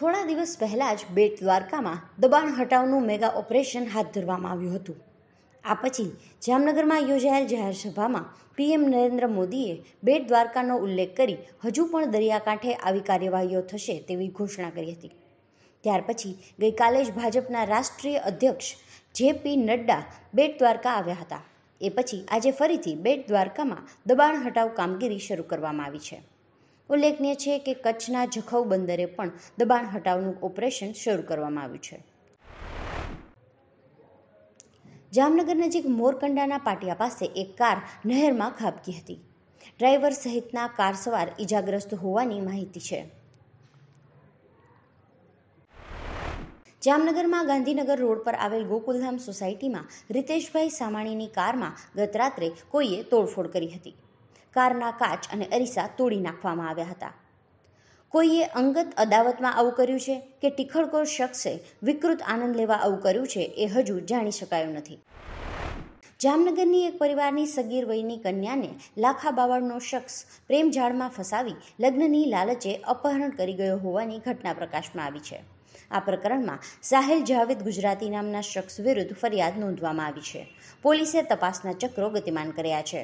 થોડા દિવસ પહેલાં જ બેટ દ્વારકામાં દબાણ હટાવનું મેગા ઓપરેશન હાથ ધરવામાં આવ્યું હતું આ પછી જામનગરમાં યોજાયેલ જાહેરસભામાં પીએમ નરેન્દ્ર મોદીએ બેટ દ્વારકાનો ઉલ્લેખ કરી હજુ પણ દરિયાકાંઠે આવી કાર્યવાહીઓ થશે તેવી ઘોષણા કરી હતી ત્યાર પછી ગઈકાલે જ ભાજપના રાષ્ટ્રીય અધ્યક્ષ જેપી નડ્ડા બેટ દ્વારકા આવ્યા હતા એ પછી આજે ફરીથી બેટ દ્વારકામાં દબાણ હટાવ કામગીરી શરૂ કરવામાં આવી છે ઉલ્લેખનીય છે કે કચ્છના જખૌ બંદરે પણ દબાણ હટાવનું ઓપરેશન શરૂ કરવામાં આવ્યું છે જામનગર નજીક મોરકંડાના પાટિયા પાસે એક કાર નહેરમાં ખાબકી હતી ડ્રાઈવર સહિતના કાર સવાર ઇજાગ્રસ્ત હોવાની માહિતી છે જામનગરમાં ગાંધીનગર રોડ પર આવેલ ગોકુલધામ સોસાયટીમાં રિતેશભાઈ સામાણીની કારમાં ગત રાત્રે કોઈએ તોડફોડ કરી હતી કારના કાચ અને અરીસા તોડી નાખવામાં આવ્યા હતા કોઈએ અંગત અદાવતમાં આવું કર્યું છે કે ટીખળકોર શખ્સે વિકૃત આનંદ લેવા આવું કર્યું છે એ હજુ જાણી શકાયું નથી જામનગરની એક પરિવારની સગીર વયની કન્યાને લાખા બાવળનો શખ્સ પ્રેમઝાળમાં ફસાવી લગ્નની લાલચે અપહરણ કરી ગયો હોવાની ઘટના પ્રકાશમાં આવી છે આ પ્રકરણમાં સાહેલ જાવેદ ગુજરાતી નામના શખ્સ વિરુદ્ધ ફરિયાદ નોંધવામાં આવી છે પોલીસે તપાસના ચક્રો ગતિમાન કર્યા છે